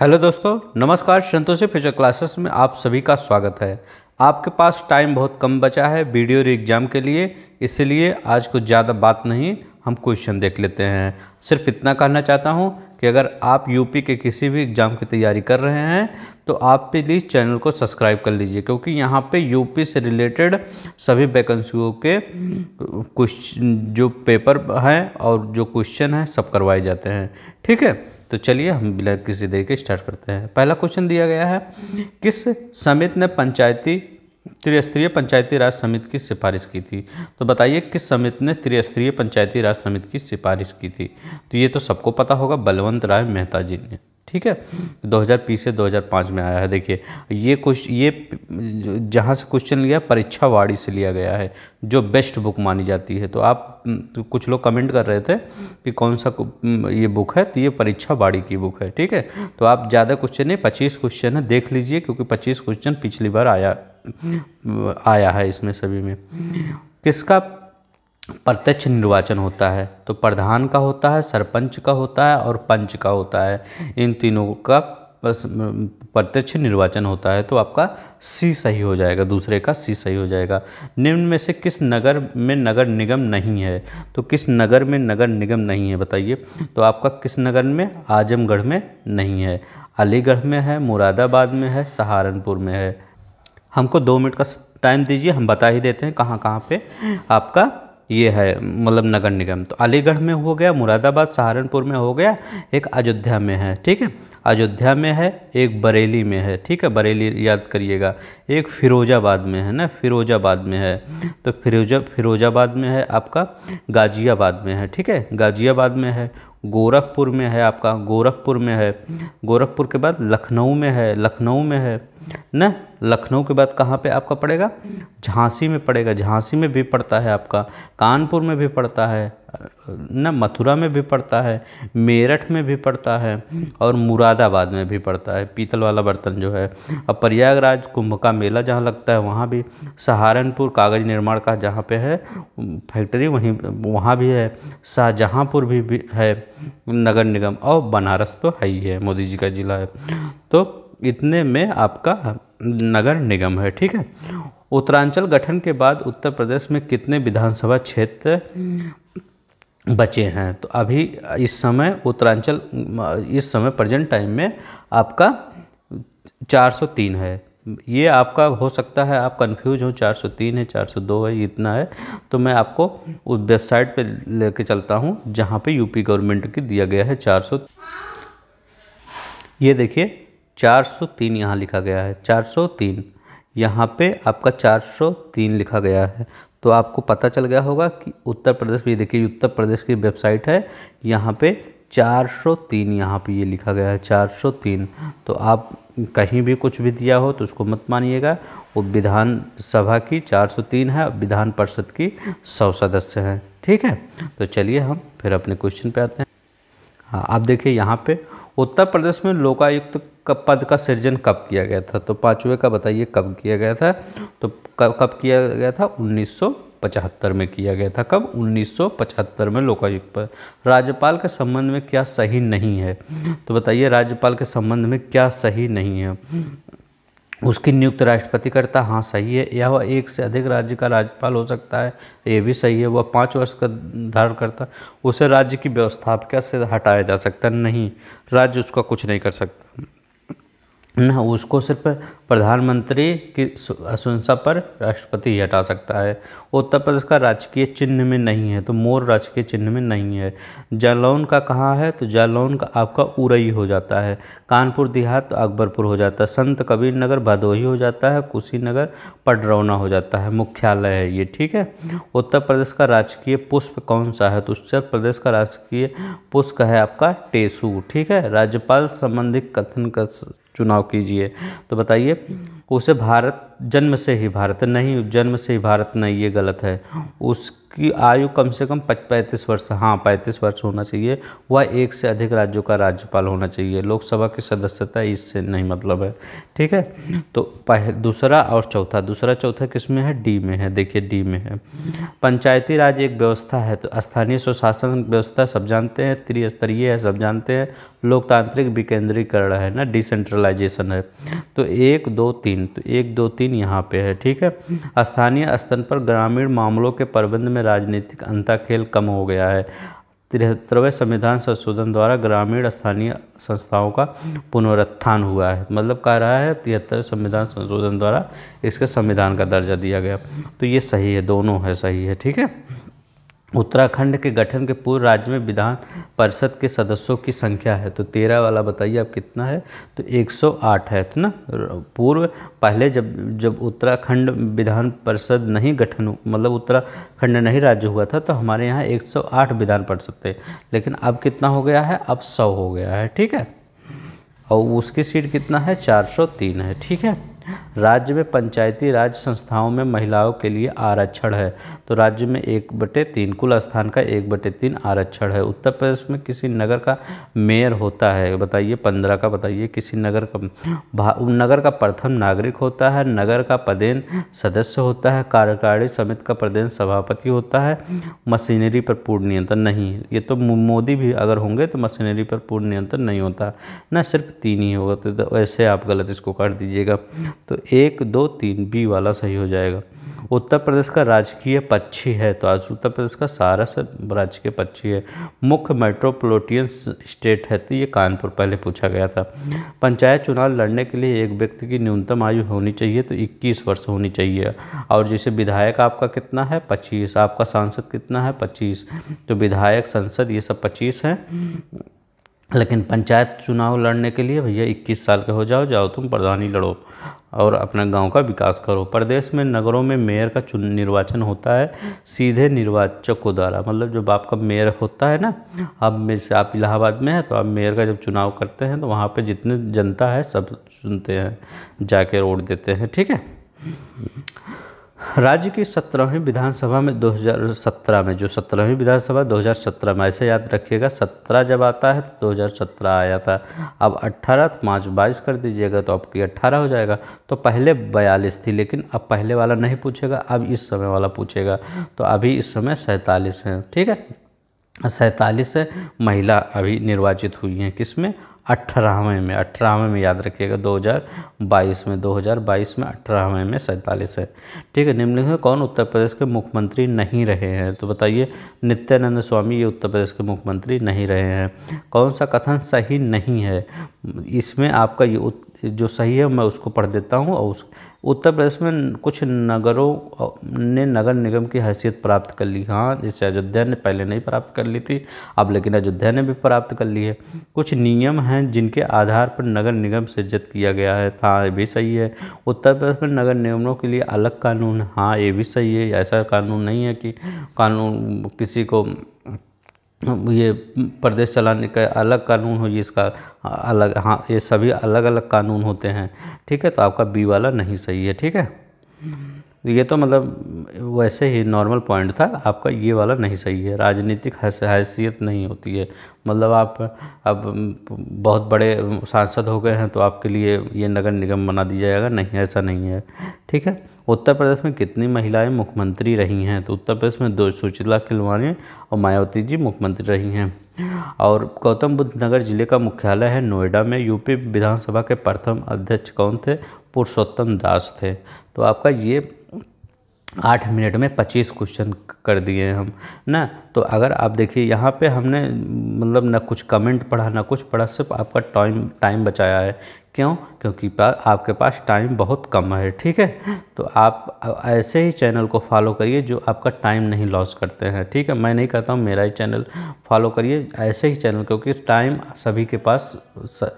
hello दोस्तों नमस्कार Santoshi future classes में आप सभी का स्वागत है आपके पास टाइम बहुत कम बचा है वीडियो एग्ज़ाम के लिए इसलिए आज कुछ ज़्यादा बात नहीं हम क्वेश्चन देख लेते हैं सिर्फ इतना कहना चाहता हूं कि अगर आप यूपी के किसी भी एग्ज़ाम की तैयारी कर रहे हैं तो आप प्लीज़ चैनल को सब्सक्राइब कर लीजिए क्योंकि यहाँ पे यूपी से रिलेटेड सभी वैकेंसियों के कुछ जो पेपर हैं और जो क्वेश्चन हैं सब करवाए जाते हैं ठीक है तो चलिए हम बिना किसी के स्टार्ट करते हैं पहला क्वेश्चन दिया गया है किस समिति ने पंचायती त्रिस्तरीय पंचायती राज समिति की सिफारिश की थी तो बताइए किस समिति ने त्रिस्तरीय पंचायती राज समिति की सिफारिश की थी तो ये तो सबको पता होगा बलवंत राय मेहता जी ने ठीक है 2020 से 2005 में आया है देखिए ये कुछ ये जहाँ से क्वेश्चन लिया परीक्षावाड़ी से लिया गया है जो बेस्ट बुक मानी जाती है तो आप तो कुछ लोग कमेंट कर रहे थे कि कौन सा ये बुक है तो ये परीक्षावाड़ी की बुक है ठीक है तो आप ज़्यादा क्वेश्चन नहीं पच्चीस क्वेश्चन है देख लीजिए क्योंकि पच्चीस क्वेश्चन पिछली बार आया आया है इसमें सभी में किसका प्रत्यक्ष निर्वाचन होता है तो प्रधान का होता है सरपंच का होता है और पंच का होता है इन तीनों का प्रत्यक्ष निर्वाचन होता है तो आपका सी सही हो जाएगा दूसरे का सी सही हो जाएगा निम्न में से किस नगर में नगर निगम नहीं है तो किस नगर में नगर निगम नहीं है बताइए तो आपका किस नगर में आजमगढ़ में नहीं है अलीगढ़ में है मुरादाबाद में है सहारनपुर में है हमको दो मिनट का टाइम दीजिए हम बता ही देते हैं कहाँ कहाँ पे आपका ये है मतलब नगर निगम तो अलीगढ़ में हो गया मुरादाबाद सहारनपुर में हो गया एक अयोध्या में है ठीक है अयोध्या में है एक बरेली में है ठीक है बरेली याद करिएगा एक फिरोजाबाद में है ना फिरोजाबाद में है तो फिरोजा फिरोजाबाद में है आपका गाजियाबाद में है ठीक है गाजियाबाद में है गोरखपुर में है आपका गोरखपुर में है गोरखपुर के बाद लखनऊ में है लखनऊ में है न लखनऊ के बाद कहाँ पे आपका पड़ेगा झांसी में पड़ेगा झांसी में भी पड़ता है आपका कानपुर में भी पड़ता है न मथुरा में भी पड़ता है मेरठ में भी पड़ता है और मुरादाबाद में भी पड़ता है पीतल वाला बर्तन जो है अब प्रयागराज कुंभ का मेला जहाँ लगता है वहाँ भी सहारनपुर कागज निर्माण का जहाँ पे है फैक्ट्री वहीं वहाँ भी है शाहजहाँपुर भी, भी है नगर निगम और बनारस तो है ही है मोदी जी का ज़िला है तो इतने में आपका नगर निगम है ठीक है उत्तरांचल गठन के बाद उत्तर प्रदेश में कितने विधानसभा क्षेत्र बचे हैं तो अभी इस समय उत्तरांचल इस समय प्रेजेंट टाइम में आपका 403 है ये आपका हो सकता है आप कंफ्यूज हो 403 है 402 है इतना है तो मैं आपको उस वेबसाइट पे लेके चलता हूँ जहाँ पे यूपी गवर्नमेंट की दिया गया है 400 ये देखिए 403 यहाँ लिखा गया है 403 यहाँ पे आपका 403 लिखा गया है तो आपको पता चल गया होगा कि उत्तर प्रदेश में देखिए उत्तर प्रदेश की वेबसाइट है यहाँ पे 403 यहाँ पर ये लिखा गया है 403 तो आप कहीं भी कुछ भी दिया हो तो उसको मत मानिएगा वो विधान सभा की 403 है विधान परिषद की 100 सदस्य हैं ठीक है तो चलिए हम फिर अपने क्वेश्चन पे आते हैं हाँ आप देखिए यहाँ पे उत्तर प्रदेश में लोकायुक्त पद का सृजन कब किया गया था तो पाँचवें का बताइए कब किया गया था तो कब किया गया था उन्नीस पचहत्तर में किया गया था कब 1975 में लोकायुक्त पर राज्यपाल के संबंध में क्या सही नहीं है तो बताइए राज्यपाल के संबंध में क्या सही नहीं है उसकी नियुक्त राष्ट्रपति करता हाँ सही है या वह एक से अधिक राज्य का राज्यपाल हो सकता है ये भी सही है वह पाँच वर्ष का धारण करता उसे राज्य की व्यवस्थापिका से हटाया जा सकता नहीं राज्य उसका कुछ नहीं कर सकता ना उसको सिर्फ प्रधानमंत्री की अशंसा पर राष्ट्रपति ही हटा सकता है उत्तर प्रदेश का राजकीय चिन्ह में नहीं है तो मोर राजकीय चिन्ह में नहीं है जालौन का कहाँ है तो जालौन का आपका उरई हो जाता है कानपुर देहात तो अकबरपुर हो जाता है संत कबीर नगर भदोही हो जाता है कुशीनगर पडरौना हो जाता है मुख्यालय है ये ठीक है उत्तर प्रदेश का राजकीय पुष्प कौन सा है तो उत्तर प्रदेश का राजकीय पुष्प है आपका टेसू ठीक है राज्यपाल संबंधित कथन का चुनाव कीजिए तो बताइए उसे भारत जन्म से ही भारत नहीं जन्म से ही भारत नहीं ये गलत है उस की आयु कम से कम पैंतीस वर्ष हाँ पैंतीस वर्ष होना चाहिए वह एक से अधिक राज्यों का राज्यपाल होना चाहिए लोकसभा की सदस्यता इससे नहीं मतलब है ठीक है तो पह दूसरा और चौथा दूसरा चौथा किस में है डी में है देखिए डी में है पंचायती राज एक व्यवस्था है तो स्थानीय स्वशासन व्यवस्था सब जानते हैं त्रिस्तरीय है सब जानते हैं लोकतांत्रिक विकेंद्रीकरण है ना डिसेंट्रलाइजेशन है तो एक दो तीन तो एक दो तीन यहाँ पे है ठीक है स्थानीय स्तर पर ग्रामीण मामलों के प्रबंध में में राजनीतिक अंताखेल कम हो गया है तिहत्तरवें संविधान संशोधन द्वारा ग्रामीण स्थानीय संस्थाओं का पुनरुत्थान हुआ है मतलब कह रहा है तिहत्तर संविधान संशोधन द्वारा इसके संविधान का दर्जा दिया गया तो ये सही है दोनों है सही है ठीक है उत्तराखंड के गठन के पूर्व राज्य में विधान परिषद के सदस्यों की संख्या है तो तेरह वाला बताइए आप कितना है तो 108 है तो ना पूर्व पहले जब जब उत्तराखंड विधान परिषद नहीं गठन मतलब उत्तराखंड नहीं राज्य हुआ था तो हमारे यहाँ 108 विधान परिषद थे लेकिन अब कितना हो गया है अब सौ हो गया है ठीक है और उसकी सीट कितना है चार है ठीक है राज्य में पंचायती राज संस्थाओं में महिलाओं के लिए आरक्षण है तो राज्य में एक बटे तीन कुल स्थान का एक बटे तीन आरक्षण है उत्तर प्रदेश में किसी नगर का मेयर होता है बताइए पंद्रह का बताइए किसी नगर का नगर का प्रथम नागरिक होता है नगर का पदेन सदस्य होता है कार्यकारी समिति का प्रदेन सभापति होता है मशीनरी पर पूर्ण नियंत्रण नहीं ये तो मोदी भी अगर होंगे तो मशीनरी पर पूर्ण नियंत्रण नहीं होता ना सिर्फ तीन ही होगा तो ऐसे आप गलत इसको कर दीजिएगा तो एक दो तीन बी वाला सही हो जाएगा उत्तर प्रदेश का राजकीय पक्षी है तो आज उत्तर प्रदेश का सारा राजकीय पक्षी है मुख्य मेट्रोपोलिटियन स्टेट है तो ये कानपुर पहले पूछा गया था पंचायत चुनाव लड़ने के लिए एक व्यक्ति की न्यूनतम आयु होनी चाहिए तो 21 वर्ष होनी चाहिए और जैसे विधायक आपका कितना है 25 आपका सांसद कितना है 25 तो विधायक संसद ये सब पच्चीस हैं लेकिन पंचायत चुनाव लड़ने के लिए भैया 21 साल के हो जाओ जाओ तुम प्रधानी लड़ो और अपने गांव का विकास करो प्रदेश में नगरों में मेयर का चुन निर्वाचन होता है सीधे निर्वाचकों द्वारा मतलब जब आपका मेयर होता है ना अब मेरे से आप इलाहाबाद में हैं तो आप मेयर का जब चुनाव करते हैं तो वहाँ पर जितने जनता है सब सुनते हैं जाके वोट देते हैं ठीक है राज्य की सत्रहवीं विधानसभा में 2017 में जो सत्रहवीं विधानसभा 2017 में ऐसे याद रखिएगा सत्रह जब आता है तो 2017 आया था अब 18 मार्च बाईस कर दीजिएगा तो आपकी 18 हो जाएगा तो पहले 42 थी लेकिन अब पहले वाला नहीं पूछेगा अब इस समय वाला पूछेगा तो अभी इस समय सैंतालीस हैं ठीक है सैंतालीस महिला अभी निर्वाचित हुई हैं किसमें अठारहवें में अठारहवें में याद रखिएगा 2022 में 2022 में अठारहवें में सैंतालीस है ठीक है निम्नलिखित कौन उत्तर प्रदेश के मुख्यमंत्री नहीं रहे हैं तो बताइए नित्यानंद स्वामी ये उत्तर प्रदेश के मुख्यमंत्री नहीं रहे हैं कौन सा कथन सही नहीं है इसमें आपका ये जो सही है मैं उसको पढ़ देता हूँ और उस उत्तर प्रदेश में कुछ नगरों ने नगर निगम की हैसियत प्राप्त कर ली हाँ जैसे अयोध्या ने पहले नहीं प्राप्त कर ली थी अब लेकिन अयोध्या ने भी प्राप्त कर ली है कुछ नियम हैं जिनके आधार पर नगर निगम से किया गया है हाँ ये भी सही है उत्तर प्रदेश में नगर निगमों के लिए अलग कानून हाँ ये भी सही है ऐसा कानून नहीं है कि कानून किसी को ये प्रदेश चलाने का अलग कानून हो इसका अलग हाँ ये सभी अलग अलग कानून होते हैं ठीक है तो आपका बी वाला नहीं सही है ठीक है तो ये तो मतलब वैसे ही नॉर्मल पॉइंट था आपका ये वाला नहीं सही है राजनीतिक हैसियत नहीं होती है मतलब आप अब बहुत बड़े सांसद हो गए हैं तो आपके लिए ये नगर निगम बना दिया जाएगा नहीं ऐसा नहीं है ठीक है उत्तर प्रदेश में कितनी महिलाएं मुख्यमंत्री रही हैं तो उत्तर प्रदेश में दो सुचिला खिलवानी और मायावती जी मुख्यमंत्री रही हैं और गौतम बुद्ध नगर जिले का मुख्यालय है नोएडा में यूपी विधानसभा के प्रथम अध्यक्ष कौन थे पुरुषोत्तम दास थे तो आपका ये आठ मिनट में पच्चीस क्वेश्चन कर दिए हम ना तो अगर आप देखिए यहाँ पे हमने मतलब ना कुछ कमेंट पढ़ा ना कुछ पढ़ा सिर्फ आपका टाइम टाइम बचाया है क्यों क्योंकि आपके पास टाइम बहुत कम है ठीक है तो आप ऐसे ही चैनल को फॉलो करिए जो आपका टाइम नहीं लॉस करते हैं ठीक है मैं नहीं कहता हूँ मेरा ही चैनल फॉलो करिए ऐसे ही चैनल क्योंकि टाइम सभी के पास स...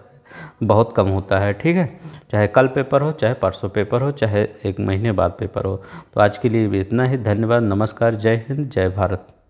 बहुत कम होता है ठीक है चाहे कल पेपर हो चाहे परसों पेपर हो चाहे एक महीने बाद पेपर हो तो आज के लिए इतना ही धन्यवाद नमस्कार जय हिंद जय भारत